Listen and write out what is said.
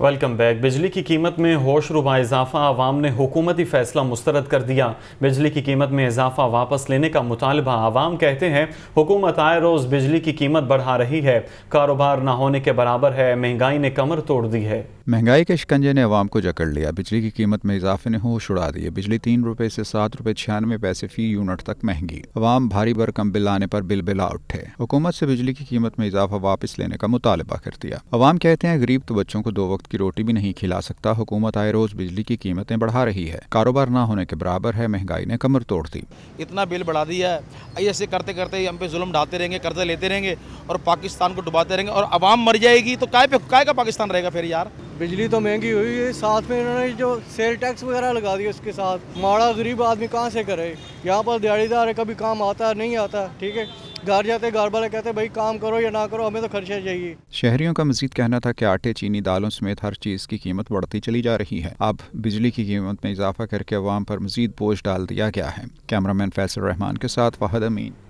welcome back बिजली की कीमत में होश रुबा इजाफा आवाम ने हुकूमती फैसला मुस्तरद कर दिया बिजली की कीमत में इजाफा वापस लेने का मुतालबा आवाम कहते हैं हुकूमत आए रोज़ बिजली की कीमत बढ़ा रही है कारोबार ना होने के बराबर है महंगाई ने कमर तोड़ दी है महंगाई के शिकंजे ने आवाम को जकड़ लिया बिजली की कीमत में इजाफे ने होश उड़ा दिए बिजली तीन रुपए से सात रुपए छियानवे पैसे फी यूनिट तक महंगी अवाम भारी भरकम बिल आने पर बिल बिला उठे हुकूमत से बिजली की कीमत में इजाफा वापस लेने का मुतालबा कर दिया अवाम कहते हैं गरीब तो बच्चों को दो वक्त की रोटी भी नहीं खिला सकता हुकूमत आए रोज बिजली की कीमतें बढ़ा रही है कारोबार ना होने के बराबर है महंगाई ने कमर तोड़ दी इतना बिल बढ़ा दिया है ऐसे करते करते हम पे जुलम डालते रहेंगे कर्जे लेते रहेंगे और पाकिस्तान को डुबाते रहेंगे और आवाम मर जाएगी तो काय पे काय का पाकिस्तान रहेगा फिर यार बिजली तो महंगी हुई है साथ में इन्होंने जो सेल टैक्स वगैरह लगा दिया उसके साथ माड़ा गरीब आदमी कहाँ से करे यहाँ पर दिहाड़ीदार है कभी काम आता नहीं आता ठीक है घर जाते घर वाले कहते भाई काम करो या ना करो हमें तो खर्चा चाहिए शहरियों का मजीद कहना था कि आटे चीनी दालों समेत हर चीज़ की कीमत बढ़ती चली जा रही है अब बिजली की कीमत में इजाफा करके अवाम पर मजीद बोझ डाल दिया गया है कैमरामैन फैसल रहमान के साथ वाहद अमीन